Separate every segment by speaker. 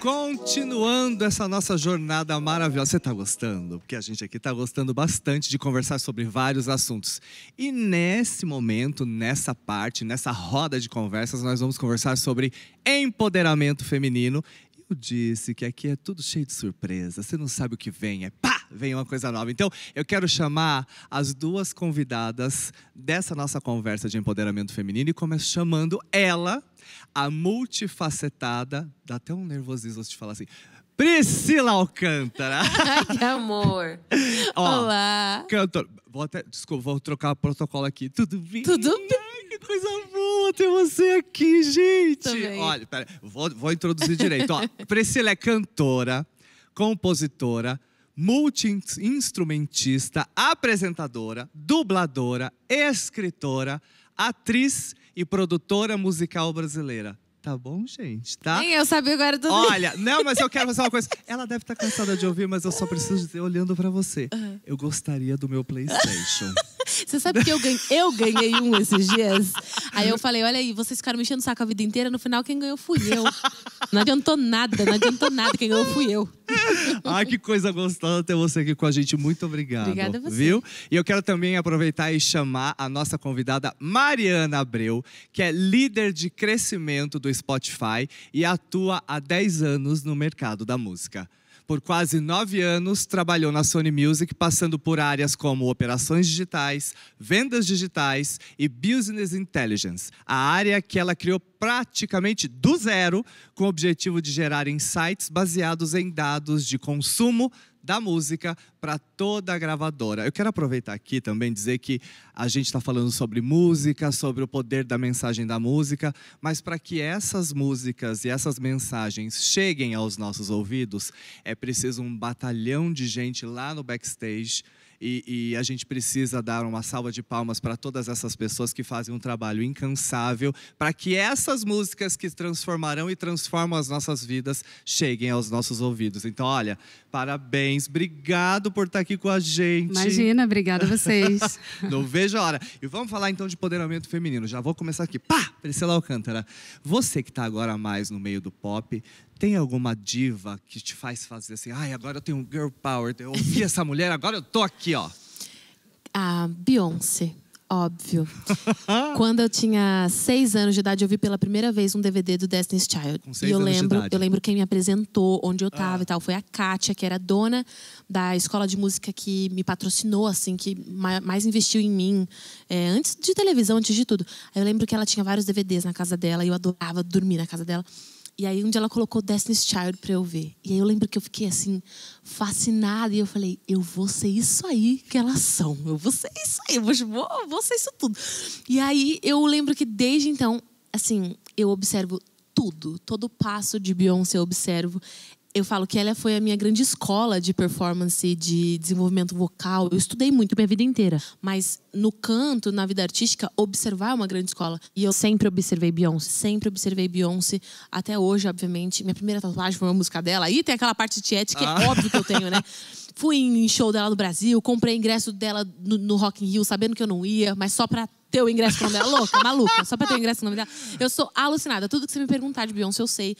Speaker 1: Continuando essa nossa jornada maravilhosa. Você está gostando? Porque a gente aqui está gostando bastante de conversar sobre vários assuntos. E nesse momento, nessa parte, nessa roda de conversas, nós vamos conversar sobre empoderamento feminino. Eu disse que aqui é tudo cheio de surpresa. Você não sabe o que vem, é pá! vem uma coisa nova. Então, eu quero chamar as duas convidadas dessa nossa conversa de empoderamento feminino e começo chamando ela, a multifacetada, dá até um nervosismo se te falar assim. Priscila Alcântara.
Speaker 2: Ai, que amor. Ó, Olá.
Speaker 1: Cantor, vou até, desculpa, vou trocar o protocolo aqui. Tudo bem? Tudo bem que coisa boa ter você aqui, gente! Também. Olha, peraí. vou, vou introduzir direito. Ó, Priscila é cantora, compositora, multi-instrumentista, apresentadora, dubladora, escritora, atriz e produtora musical brasileira. Tá bom, gente? Tá? Nem
Speaker 2: eu sabia agora do Olha,
Speaker 1: não, mas eu quero fazer uma coisa. Ela deve estar tá cansada de ouvir, mas eu só preciso dizer, olhando para você. Eu gostaria do meu PlayStation.
Speaker 2: Você sabe que eu ganhei, eu ganhei um esses dias? Aí eu falei, olha aí, vocês ficaram mexendo o saco a vida inteira, no final quem ganhou fui eu. Não adiantou nada, não adiantou nada, quem ganhou fui eu.
Speaker 1: Ai, que coisa gostosa ter você aqui com a gente. Muito obrigado. Obrigada a você. Viu? E eu quero também aproveitar e chamar a nossa convidada Mariana Abreu, que é líder de crescimento do Spotify e atua há 10 anos no mercado da música. Por quase nove anos, trabalhou na Sony Music, passando por áreas como operações digitais, vendas digitais e business intelligence, a área que ela criou praticamente do zero, com o objetivo de gerar insights baseados em dados de consumo, da música para toda a gravadora. Eu quero aproveitar aqui também dizer que a gente está falando sobre música, sobre o poder da mensagem da música, mas para que essas músicas e essas mensagens cheguem aos nossos ouvidos, é preciso um batalhão de gente lá no backstage e, e, a gente precisa dar uma salva de palmas para todas essas pessoas que fazem um trabalho incansável para que essas músicas que transformarão e transformam as nossas vidas cheguem aos nossos ouvidos. Então, olha, parabéns, obrigado por estar tá aqui com a gente. Imagina, obrigada a vocês. Não vejo a hora. E vamos falar então de empoderamento feminino. Já vou começar aqui. Pá! Priscila Alcântara, você que está agora mais no meio do pop, tem alguma diva que te faz fazer assim, ai, agora eu tenho girl power, eu ouvi essa mulher, agora eu tô aqui, ó.
Speaker 2: A Beyoncé, óbvio. Quando eu tinha seis anos de idade, eu vi pela primeira vez um DVD do Destiny's Child. Com seis e eu anos lembro, de idade. eu lembro quem me apresentou, onde eu tava ah. e tal. Foi a Kátia, que era dona da escola de música que me patrocinou, assim, que mais investiu em mim. É, antes de televisão, antes de tudo. Aí eu lembro que ela tinha vários DVDs na casa dela e eu adorava dormir na casa dela. E aí um dia ela colocou Destiny's Child para eu ver. E aí eu lembro que eu fiquei assim fascinada e eu falei, eu vou ser isso aí que elas são. Eu vou ser isso aí, eu vou, eu vou ser isso tudo. E aí eu lembro que desde então, assim, eu observo tudo, todo passo de Beyoncé eu observo eu falo que ela foi a minha grande escola de performance, de desenvolvimento vocal. Eu estudei muito minha vida inteira. Mas no canto, na vida artística, observar é uma grande escola. E eu sempre observei Beyoncé. Sempre observei Beyoncé. Até hoje, obviamente. Minha primeira tatuagem foi uma música dela. E tem aquela parte de tiete que é ah. é óbvio que eu tenho, né? Fui em show dela no Brasil, comprei ingresso dela no, no Rock in Rio, sabendo que eu não ia, mas só pra ter o ingresso com o nome dela. Louca, maluca, só pra ter o ingresso com o nome dela. Eu sou alucinada. Tudo que você me perguntar de Beyoncé, eu sei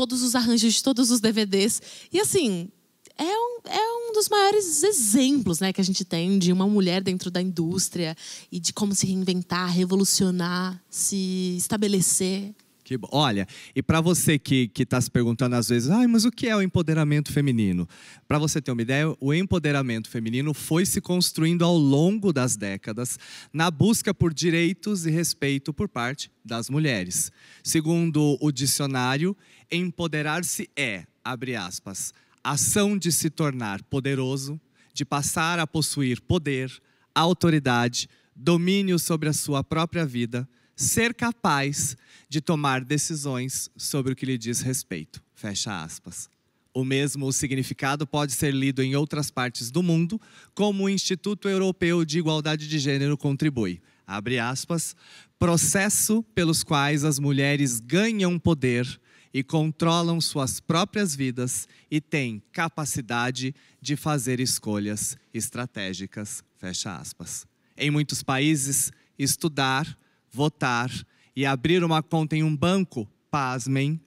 Speaker 2: todos os arranjos de todos os DVDs. E assim, é um, é um dos maiores exemplos né, que a gente tem de uma mulher dentro da indústria e de como se reinventar, revolucionar, se estabelecer.
Speaker 1: Que, olha, e para você que está se perguntando às vezes, ah, mas o que é o empoderamento feminino? Para você ter uma ideia, o empoderamento feminino foi se construindo ao longo das décadas na busca por direitos e respeito por parte das mulheres. Segundo o dicionário, empoderar-se é, abre aspas, ação de se tornar poderoso, de passar a possuir poder, autoridade, domínio sobre a sua própria vida ser capaz de tomar decisões sobre o que lhe diz respeito. Fecha aspas. O mesmo significado pode ser lido em outras partes do mundo, como o Instituto Europeu de Igualdade de Gênero contribui. Abre aspas, processo pelos quais as mulheres ganham poder e controlam suas próprias vidas e têm capacidade de fazer escolhas estratégicas. Fecha aspas. Em muitos países, estudar votar e abrir uma conta em um banco, pasmem,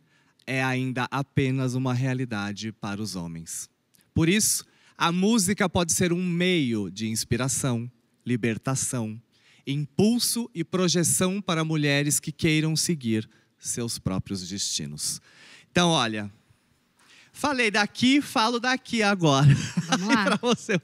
Speaker 1: é ainda apenas uma realidade para os homens. Por isso, a música pode ser um meio de inspiração, libertação, impulso e projeção para mulheres que queiram seguir seus próprios destinos. Então, olha, falei daqui, falo daqui agora. Para você.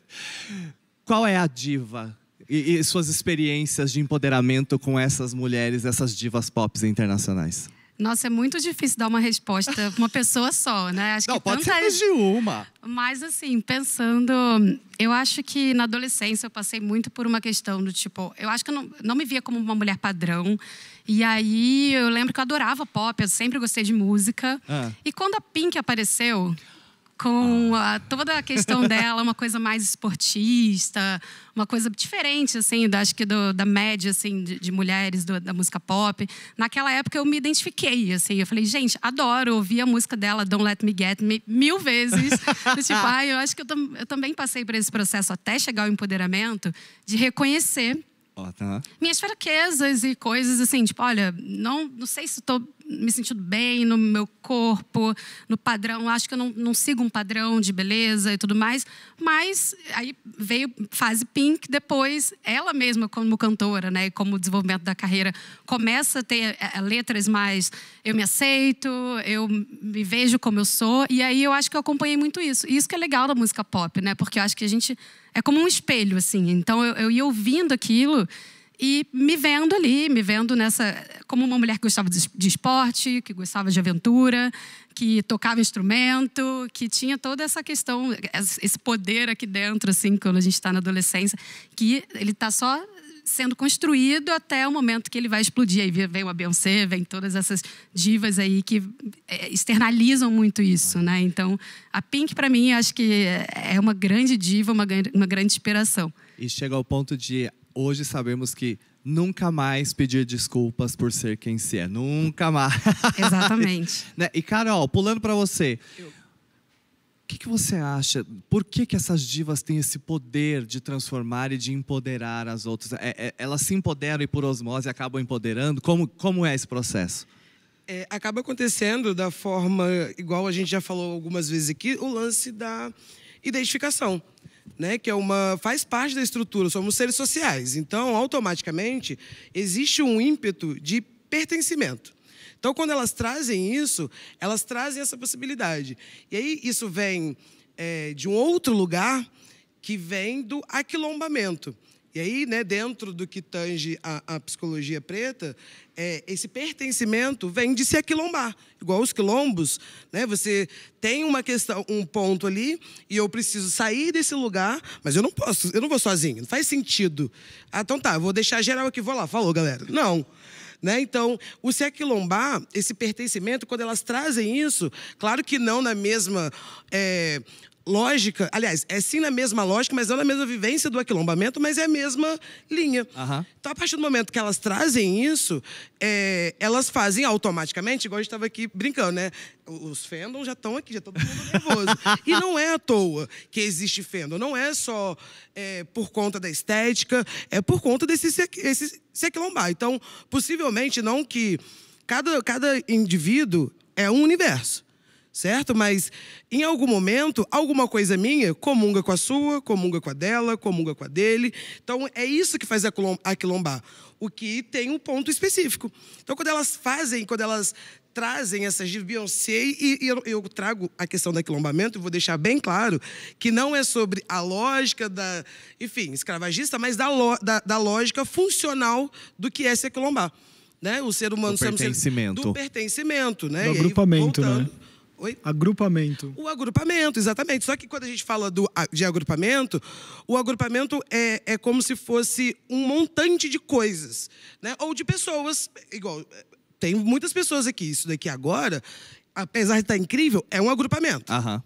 Speaker 1: Qual é a diva e, e suas experiências de empoderamento com essas mulheres, essas divas pop internacionais?
Speaker 3: Nossa, é muito difícil dar uma resposta para uma pessoa só, né? Acho Não, que pode tantas... ser de uma. Mas assim, pensando, eu acho que na adolescência eu passei muito por uma questão do tipo, eu acho que eu não, não me via como uma mulher padrão. E aí eu lembro que eu adorava pop, eu sempre gostei de música. Ah. E quando a Pink apareceu, com ah. a, toda a questão dela, uma coisa mais esportista, uma coisa diferente, assim, da, acho que do, da média, assim, de, de mulheres do, da música pop. Naquela época eu me identifiquei, assim, eu falei, gente, adoro, ouvir a música dela, Don't Let Me Get Me, mil vezes. eu, tipo, ai eu acho que eu, tam, eu também passei por esse processo até chegar ao empoderamento de reconhecer tá. Minhas fraquezas e coisas assim, tipo, olha, não, não sei se estou me sentindo bem no meu corpo, no padrão. Acho que eu não, não sigo um padrão de beleza e tudo mais. Mas aí veio fase Pink, depois ela mesma como cantora, né, e como desenvolvimento da carreira, começa a ter eh, eh, letras mais eu me aceito, eu me vejo como eu sou. E aí eu acho que eu acompanhei muito isso. E isso que é legal da música pop, né? Porque eu acho que a gente é como um espelho assim. Então eu, eu ia ouvindo aquilo e me vendo ali, me vendo nessa como uma mulher que gostava de esporte, que gostava de aventura, que tocava instrumento, que tinha toda essa questão, esse poder aqui dentro, assim, quando a gente está na adolescência, que ele está só sendo construído até o momento que ele vai explodir. Aí vem a Beyoncé, vem todas essas divas aí que é, externalizam muito isso, né? Então, a Pink, para mim, acho que é uma grande diva, uma, uma grande inspiração.
Speaker 1: E chega ao ponto de hoje sabemos que nunca mais pedir desculpas por ser quem se é. Nunca mais. Exatamente. né? E, Carol, pulando para você. O que, que você acha? Por que, que essas divas têm esse poder de transformar e de empoderar as outras? É, é, elas se empoderam e por osmose acabam empoderando? Como, como é esse processo?
Speaker 4: É, acaba acontecendo da forma, igual a gente já falou algumas vezes aqui, o lance da identificação né, que é uma faz parte da estrutura, somos seres sociais. Então, automaticamente existe um ímpeto de pertencimento. Então, quando elas trazem isso, elas trazem essa possibilidade. E aí isso vem é, de um outro lugar que vem do aquilombamento. E aí, né, dentro do que tange a, a psicologia preta, é, esse pertencimento vem de se aquilombar. Igual os quilombos, né, você tem uma questão, um ponto ali, e eu preciso sair desse lugar, mas eu não posso, eu não vou sozinho, não faz sentido. Ah, então tá, vou deixar geral aqui, vou lá, falou, galera. Não. Né? Então, o se aquilombar, esse pertencimento, quando elas trazem isso, claro que não na mesma é, lógica, aliás, é sim na mesma lógica, mas não na mesma vivência do aquilombamento, mas é a mesma linha. Uhum. Então, a partir do momento que elas trazem isso, é, elas fazem automaticamente, igual a gente estava aqui brincando, né? Os fandoms já estão aqui, já todo mundo nervoso. e não é à toa que existe fandom. Não é só é, por conta da estética, é por conta desse se, esse, se aquilombar. Então, possivelmente, não que cada, cada indivíduo é um universo certo? Mas em algum momento, alguma coisa é minha comunga com a sua, comunga com a dela, comunga com a dele. Então é isso que faz a quilombar. O que tem um ponto específico. Então quando elas fazem, quando elas trazem essas de Beyoncé, e, e eu, eu, trago a questão do aquilombamento, e vou deixar bem claro que não é sobre a lógica da, enfim, escravagista, mas da, lo, da, da lógica funcional do que é se aquilombar. Né? O ser humano do pertencimento. Ser, do pertencimento, né? Do agrupamento, aí, né? voltando, né? Oi?
Speaker 5: Agrupamento.
Speaker 4: O agrupamento, exatamente. Só que quando a gente fala do, de agrupamento, o agrupamento é, é como se fosse um montante de coisas, né? Ou de pessoas, igual tem muitas pessoas aqui. Isso daqui agora, apesar de estar tá incrível, é um agrupamento. Aham.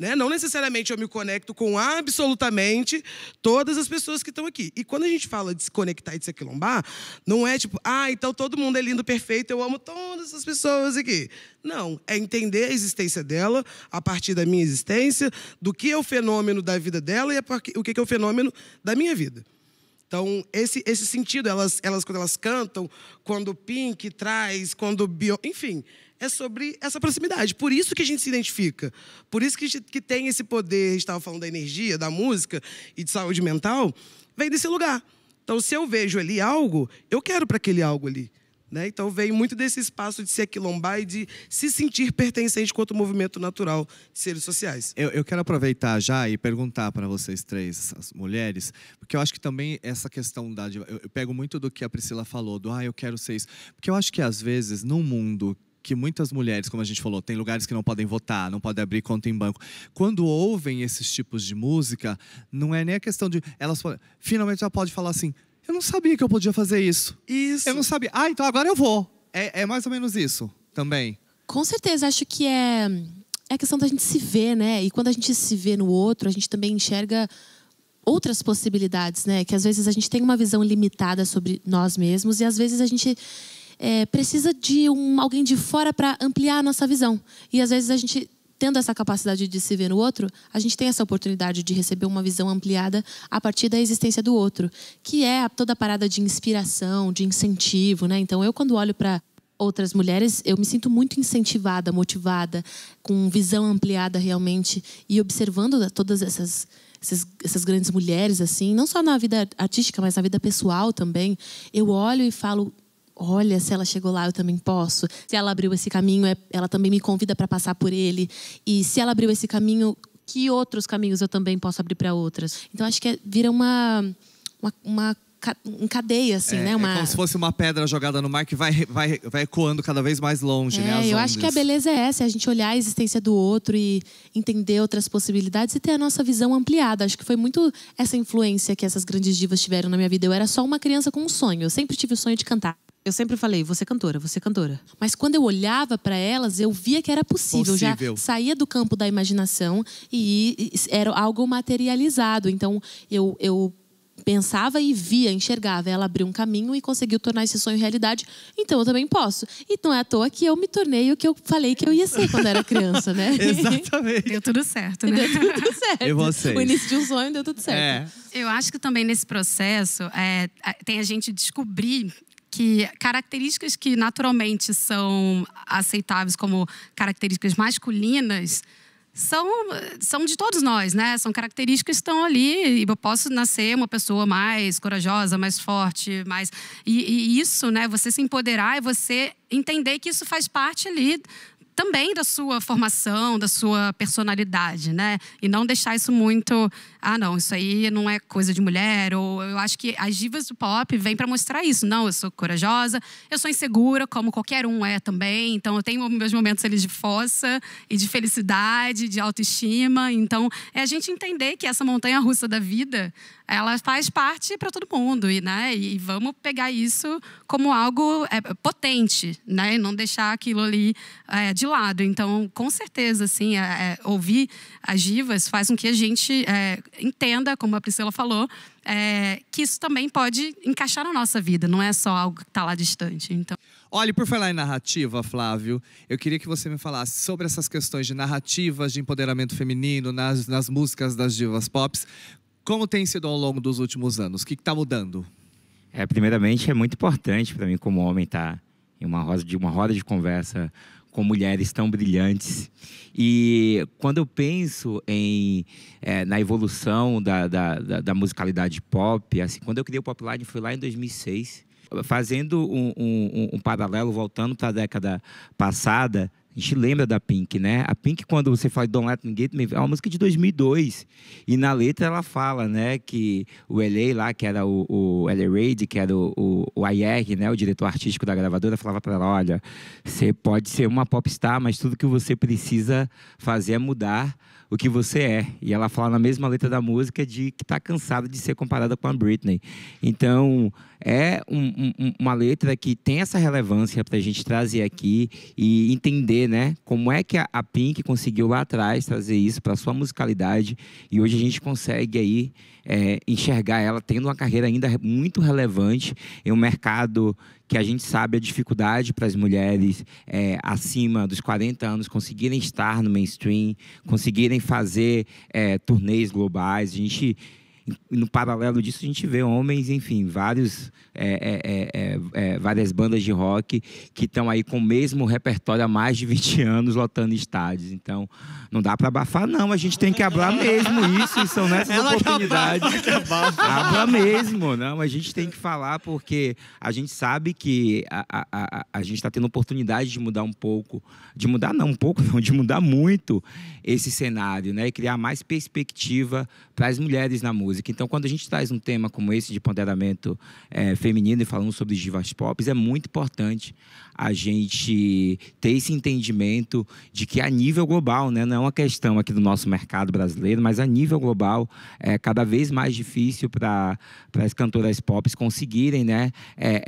Speaker 4: Né? Não necessariamente eu me conecto com absolutamente todas as pessoas que estão aqui. E quando a gente fala de se conectar e de se aquilombar, não é tipo, ah, então todo mundo é lindo, perfeito, eu amo todas essas pessoas aqui. Não, é entender a existência dela a partir da minha existência, do que é o fenômeno da vida dela e o que é o fenômeno da minha vida. Então, esse, esse sentido, elas, elas, quando elas cantam, quando Pink traz, quando Bio. Enfim, é sobre essa proximidade. Por isso que a gente se identifica. Por isso que, que tem esse poder, a gente estava falando da energia, da música e de saúde mental, vem desse lugar. Então, se eu vejo ali algo, eu quero para aquele algo ali. Né? Então, vem muito desse espaço de se aquilombar e de se sentir pertencente quanto movimento natural de seres sociais.
Speaker 1: Eu, eu quero aproveitar já e perguntar para vocês três, as mulheres, porque eu acho que também essa questão da. Eu, eu pego muito do que a Priscila falou, do ah, eu quero ser isso. Porque eu acho que, às vezes, num mundo que muitas mulheres, como a gente falou, tem lugares que não podem votar, não podem abrir conta em banco. Quando ouvem esses tipos de música, não é nem a questão de elas finalmente ela pode falar assim: "Eu não sabia que eu podia fazer isso". Isso. Eu não sabia. Ah, então agora eu vou. É, é mais ou menos isso também.
Speaker 2: Com certeza, acho que é é a questão da gente se ver, né? E quando a gente se vê no outro, a gente também enxerga outras possibilidades, né? Que às vezes a gente tem uma visão limitada sobre nós mesmos e às vezes a gente é, precisa de um, alguém de fora para ampliar a nossa visão. E às vezes a gente tendo essa capacidade de se ver no outro, a gente tem essa oportunidade de receber uma visão ampliada a partir da existência do outro, que é toda a parada de inspiração, de incentivo, né? Então eu quando olho para outras mulheres, eu me sinto muito incentivada, motivada, com visão ampliada realmente e observando todas essas essas, essas grandes mulheres assim, não só na vida artística, mas na vida pessoal também. Eu olho e falo, olha, se ela chegou lá, eu também posso. Se ela abriu esse caminho, é, ela também me convida para passar por ele. E se ela abriu esse caminho, que outros caminhos eu também posso abrir para outras? Então acho que é, vira uma, uma, uma em cadeia, assim, é, né? É uma... É como se
Speaker 1: fosse uma pedra jogada no mar que vai, vai, vai ecoando cada vez mais longe, né, é, né? As eu ondas. acho que a
Speaker 2: beleza é essa, é a gente olhar a existência do outro e entender outras possibilidades e ter a nossa visão ampliada. Acho que foi muito essa influência que essas grandes divas tiveram na minha vida. Eu era só uma criança com um sonho, eu sempre tive o sonho de cantar eu sempre falei, você é cantora, você é cantora. Mas quando eu olhava para elas, eu via que era possível. possível. Já saía do campo da imaginação e era algo materializado. Então eu, eu pensava e via, enxergava. Ela abriu um caminho e conseguiu tornar esse sonho realidade. Então eu também posso. E não é à toa que eu me tornei o que eu falei que eu ia ser quando era criança, né?
Speaker 3: Exatamente. deu tudo certo, né?
Speaker 2: Deu tudo certo. E você. O início de um sonho deu tudo certo. É. Eu acho que também nesse
Speaker 3: processo é, é tem a gente descobrir que características que naturalmente são aceitáveis como características masculinas são, são de todos nós, né? São características que estão ali. E eu posso nascer uma pessoa mais corajosa, mais forte, mais. E, e, isso, né? Você se empoderar e você entender que isso faz parte ali também da sua formação, da sua personalidade, né? E não deixar isso muito, ah, não, isso aí não é coisa de mulher, ou eu acho que as divas do pop vêm para mostrar isso. Não, eu sou corajosa, eu sou insegura, como qualquer um é também, então eu tenho meus momentos ali de força e de felicidade, de autoestima. Então, é a gente entender que essa montanha russa da vida, ela faz parte para todo mundo, e, né? E vamos pegar isso como algo é, potente, né? E não deixar aquilo ali é, de lado. Então, com certeza, assim, é, é, ouvir as divas faz com que a gente é, entenda, como a Priscila falou, é, que isso também pode encaixar na nossa vida, não é só algo que está lá distante. Então.
Speaker 1: Olha, por falar em narrativa, Flávio, eu queria que você me falasse sobre essas questões de narrativas de empoderamento feminino nas, nas músicas das divas pop. Como tem sido ao longo dos últimos anos? O que está mudando?
Speaker 6: É, primeiramente, é muito importante para mim, como homem, estar tá? em uma roda de, uma roda de conversa com mulheres tão brilhantes. E quando eu penso em, é, na evolução da, da, da, da, musicalidade pop, assim, quando eu criei o Popline foi lá em 2006, fazendo um, um, um paralelo, voltando para a década passada, a gente lembra da Pink, né? A Pink, quando você fala Don't Let Me Get Me, é uma música de 2002. E na letra ela fala, né, que o LA lá, que era o, o LA que era o, o, o IR, né, o diretor artístico da gravadora, falava para ela: olha, você pode ser uma popstar, mas tudo que você precisa fazer é mudar o que você é. E ela fala na mesma letra da música de que está cansada de ser comparada com a Britney. Então, é um, um, uma letra que tem essa relevância para a gente trazer aqui e entender, né? Como é que a, a Pink conseguiu lá atrás trazer isso para sua musicalidade e hoje a gente consegue aí é, enxergar ela tendo uma carreira ainda muito relevante em um mercado que a gente sabe a dificuldade para as mulheres é, acima dos 40 anos conseguirem estar no mainstream, conseguirem fazer é, eh, turnês globais. A gente no paralelo disso, a gente vê homens, enfim, vários, é, é, é, várias bandas de rock que estão aí com o mesmo repertório há mais de 20 anos lotando estádios. Então, não dá para abafar, não. A gente tem que abrir mesmo isso, e são nessas Ela oportunidades. Abra mesmo, não. A gente tem que falar, porque a gente sabe que a, a, a, a gente está tendo oportunidade de mudar um pouco, de mudar não um pouco, não, de mudar muito esse cenário, né? E criar mais perspectiva para as mulheres na música música. Então, quando a gente traz um tema como esse de ponderamento é, feminino e falamos sobre divas pop, é muito importante a gente ter esse entendimento de que a nível global, né, não é uma questão aqui do nosso mercado brasileiro, mas a nível global é cada vez mais difícil para as cantoras pop conseguirem né, é,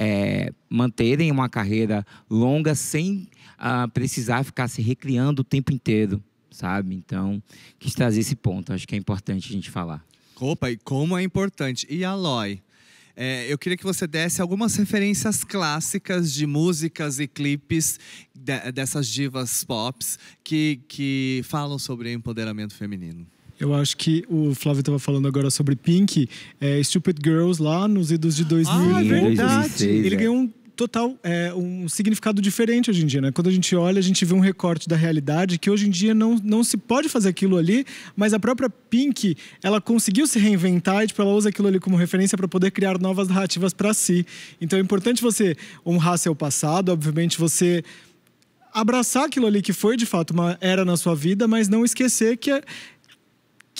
Speaker 6: é, manterem uma carreira longa sem ah, precisar ficar se recriando o tempo inteiro sabe? Então, quis trazer esse
Speaker 1: ponto, acho que é importante a gente falar. Opa, e como é importante. E Aloy? É, eu queria que você desse algumas referências clássicas de músicas e clipes de, dessas divas pops que, que falam sobre empoderamento feminino.
Speaker 5: Eu acho que o Flávio estava falando agora sobre Pink, é, Stupid Girls lá nos idos de 2000. Ah, é verdade. Ele é. ganhou um total é, um significado diferente hoje em dia. Né? Quando a gente olha, a gente vê um recorte da realidade que hoje em dia não, não se pode fazer aquilo ali, mas a própria Pink, ela conseguiu se reinventar e tipo, ela usa aquilo ali como referência para poder criar novas narrativas para si. Então é importante você honrar seu passado, obviamente você abraçar aquilo ali que foi de fato uma era na sua vida, mas não esquecer que é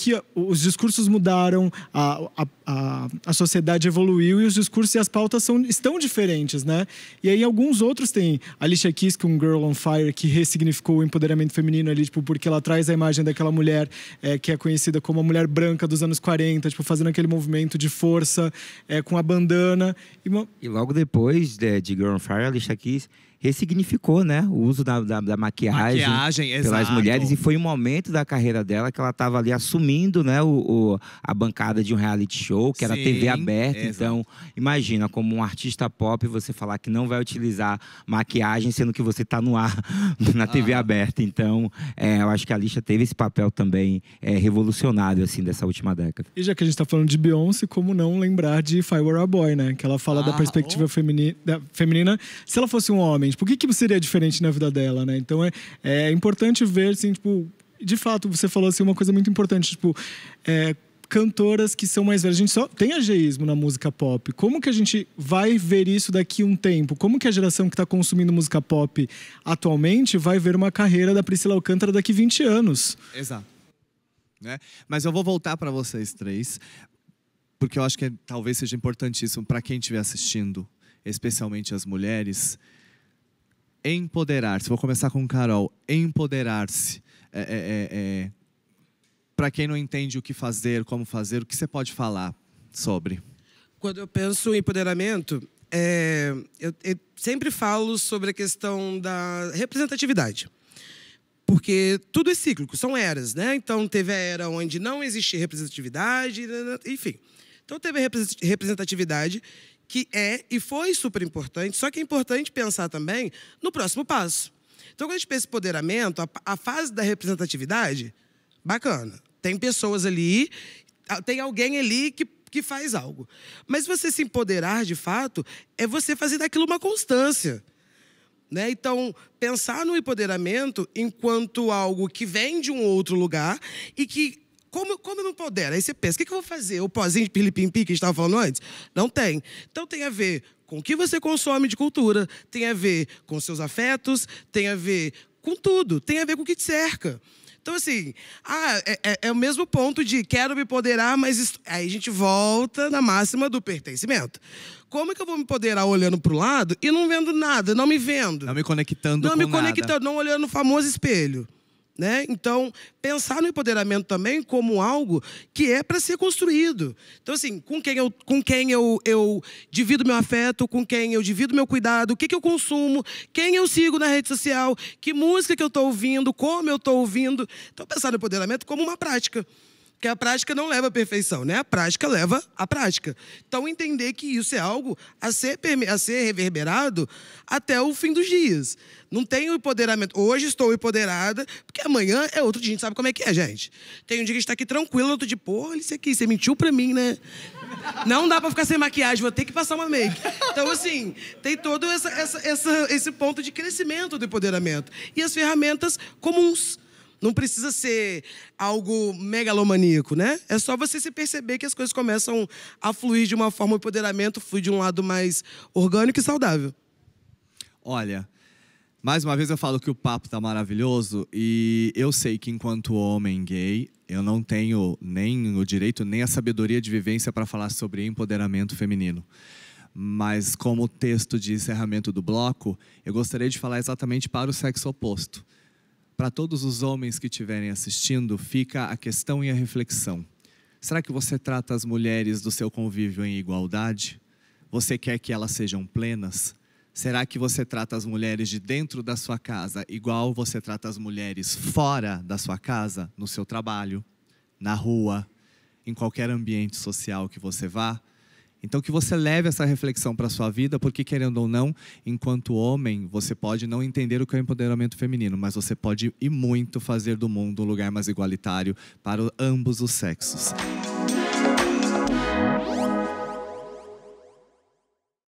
Speaker 5: que os discursos mudaram, a, a, a, a sociedade evoluiu e os discursos e as pautas são, estão diferentes, né? E aí alguns outros tem Alicia Keys com Girl on Fire, que ressignificou o empoderamento feminino ali, tipo, porque ela traz a imagem daquela mulher é, que é conhecida como a mulher branca dos anos 40, tipo, fazendo aquele movimento de força é, com a bandana.
Speaker 6: E, uma... e logo depois de, é, de Girl on Fire, Alicia Keys ressignificou, né? O uso da, da, da maquiagem, maquiagem pelas exato. mulheres. E foi um momento da carreira dela que ela estava ali assumindo, né? O, o, a bancada de um reality show, que Sim, era TV aberta. Exato. Então, imagina, como um artista pop, você falar que não vai utilizar maquiagem, sendo que você está no ar na TV ah. aberta. Então, é, eu acho que a lista teve esse papel também é, revolucionário, assim, dessa última década.
Speaker 5: E já que a gente está falando de Beyoncé, como não lembrar de Fire Were a Boy, né? Que ela fala ah, da perspectiva oh. feminina. Se ela fosse um homem, por o que, que seria diferente na vida dela, né? Então é, é importante ver, assim, tipo, de fato, você falou assim, uma coisa muito importante, tipo, é, cantoras que são mais velhas. A gente só tem ageísmo na música pop. Como que a gente vai ver isso daqui um tempo? Como que a geração que está consumindo música pop atualmente vai ver uma carreira da Priscila Alcântara daqui 20 anos?
Speaker 1: Exato. Né? Mas eu vou voltar para vocês três, porque eu acho que é, talvez seja importantíssimo para quem estiver assistindo, especialmente as mulheres, Empoderar-se. Vou começar com Carol. Empoderar-se. É, é, é, é Para quem não entende o que fazer, como fazer, o que você pode falar sobre? Quando eu penso em
Speaker 4: empoderamento, é, eu, eu sempre falo sobre a questão da representatividade porque tudo é cíclico, são eras, né? Então teve a era onde não existia representatividade, enfim. Então teve a representatividade que é e foi super importante, só que é importante pensar também no próximo passo. Então, quando a gente pensa em empoderamento, a, a fase da representatividade, bacana. Tem pessoas ali, tem alguém ali que que faz algo. Mas você se empoderar de fato é você fazer daquilo uma constância. Né? Então, pensar no empoderamento enquanto algo que vem de um outro lugar e que como, como eu não puder? Aí você pensa, o que, eu vou fazer? O pozinho de pirlipimpi que a gente estava falando antes? Não tem. Então tem a ver com o que você consome de cultura, tem a ver com seus afetos, tem a ver com tudo, tem a ver com o que te cerca. Então, assim, ah, é, é, é, o mesmo ponto de quero me poderar, mas aí a gente volta na máxima do pertencimento. Como é que eu vou me poderar olhando para o lado e não vendo nada, não me vendo?
Speaker 1: Não me conectando não com Não me conectando, nada.
Speaker 4: não olhando o famoso espelho. Né? Então, pensar no empoderamento também como algo que é para ser construído. Então, assim, com quem, eu, com quem eu, eu divido meu afeto, com quem eu divido meu cuidado, o que, que eu consumo, quem eu sigo na rede social, que música que eu estou ouvindo, como eu estou ouvindo. Então, pensar no empoderamento como uma prática. Porque a prática não leva à perfeição, né? A prática leva à prática. Então, entender que isso é algo a ser, a ser reverberado até o fim dos dias. Não tem o empoderamento. Hoje estou empoderada, porque amanhã é outro dia. A gente sabe como é que é, gente. Tem um dia que a gente está aqui tranquilo, outro dia, porra, olha isso aqui, você mentiu para mim, né? Não dá para ficar sem maquiagem, vou ter que passar uma make. Então, assim, tem todo essa, essa, essa, esse ponto de crescimento do empoderamento. E as ferramentas comuns não precisa ser algo megalomaníaco, né? É só você se perceber que as coisas começam a fluir de uma forma, o empoderamento flui de um lado mais orgânico e saudável.
Speaker 1: Olha, mais uma vez eu falo que o papo tá maravilhoso e eu sei que enquanto homem gay, eu não tenho nem o direito nem a sabedoria de vivência para falar sobre empoderamento feminino. Mas como texto de encerramento do bloco, eu gostaria de falar exatamente para o sexo oposto. Para todos os homens que estiverem assistindo, fica a questão e a reflexão. Será que você trata as mulheres do seu convívio em igualdade? Você quer que elas sejam plenas? Será que você trata as mulheres de dentro da sua casa igual você trata as mulheres fora da sua casa, no seu trabalho, na rua, em qualquer ambiente social que você vá? Então que você leve essa reflexão para sua vida, porque querendo ou não, enquanto homem, você pode não entender o que é o empoderamento feminino, mas você pode e muito fazer do mundo um lugar mais igualitário para ambos os sexos.